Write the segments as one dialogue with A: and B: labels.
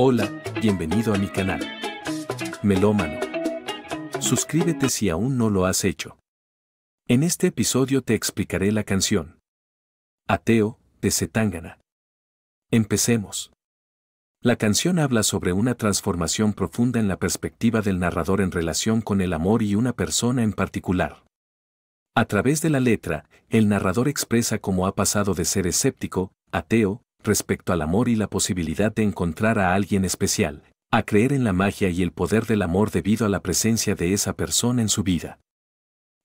A: Hola, bienvenido a mi canal. Melómano. Suscríbete si aún no lo has hecho. En este episodio te explicaré la canción Ateo de Setángana. Empecemos. La canción habla sobre una transformación profunda en la perspectiva del narrador en relación con el amor y una persona en particular. A través de la letra, el narrador expresa cómo ha pasado de ser escéptico, ateo, respecto al amor y la posibilidad de encontrar a alguien especial, a creer en la magia y el poder del amor debido a la presencia de esa persona en su vida.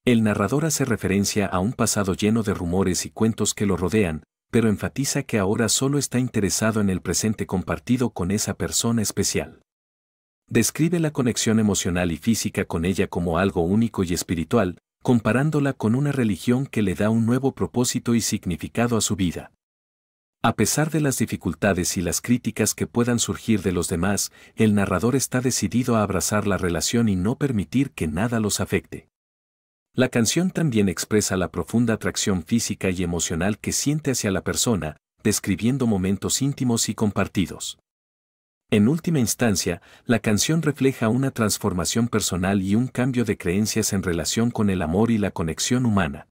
A: El narrador hace referencia a un pasado lleno de rumores y cuentos que lo rodean, pero enfatiza que ahora solo está interesado en el presente compartido con esa persona especial. Describe la conexión emocional y física con ella como algo único y espiritual, comparándola con una religión que le da un nuevo propósito y significado a su vida. A pesar de las dificultades y las críticas que puedan surgir de los demás, el narrador está decidido a abrazar la relación y no permitir que nada los afecte. La canción también expresa la profunda atracción física y emocional que siente hacia la persona, describiendo momentos íntimos y compartidos. En última instancia, la canción refleja una transformación personal y un cambio de creencias en relación con el amor y la conexión humana.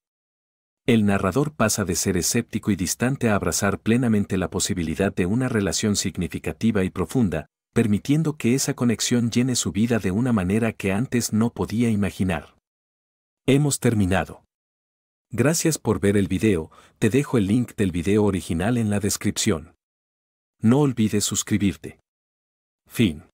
A: El narrador pasa de ser escéptico y distante a abrazar plenamente la posibilidad de una relación significativa y profunda, permitiendo que esa conexión llene su vida de una manera que antes no podía imaginar. Hemos terminado. Gracias por ver el video, te dejo el link del video original en la descripción. No olvides suscribirte. Fin.